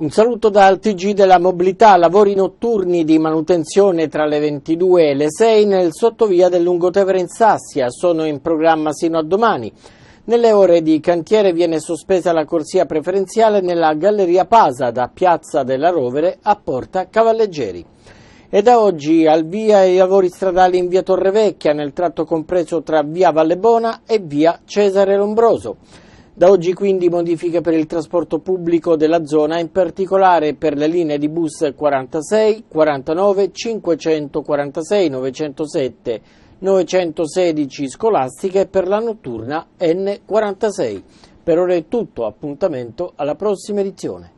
Un saluto dal TG della mobilità, lavori notturni di manutenzione tra le 22 e le 6 nel sottovia del Lungotevere in Sassia, sono in programma sino a domani. Nelle ore di cantiere viene sospesa la corsia preferenziale nella Galleria Pasa da Piazza della Rovere a Porta Cavalleggeri. E da oggi al via i lavori stradali in via Torrevecchia nel tratto compreso tra via Vallebona e via Cesare Lombroso. Da oggi quindi modifiche per il trasporto pubblico della zona, in particolare per le linee di bus 46, 49, 546, 907, 916 scolastiche e per la notturna N46. Per ora è tutto, appuntamento alla prossima edizione.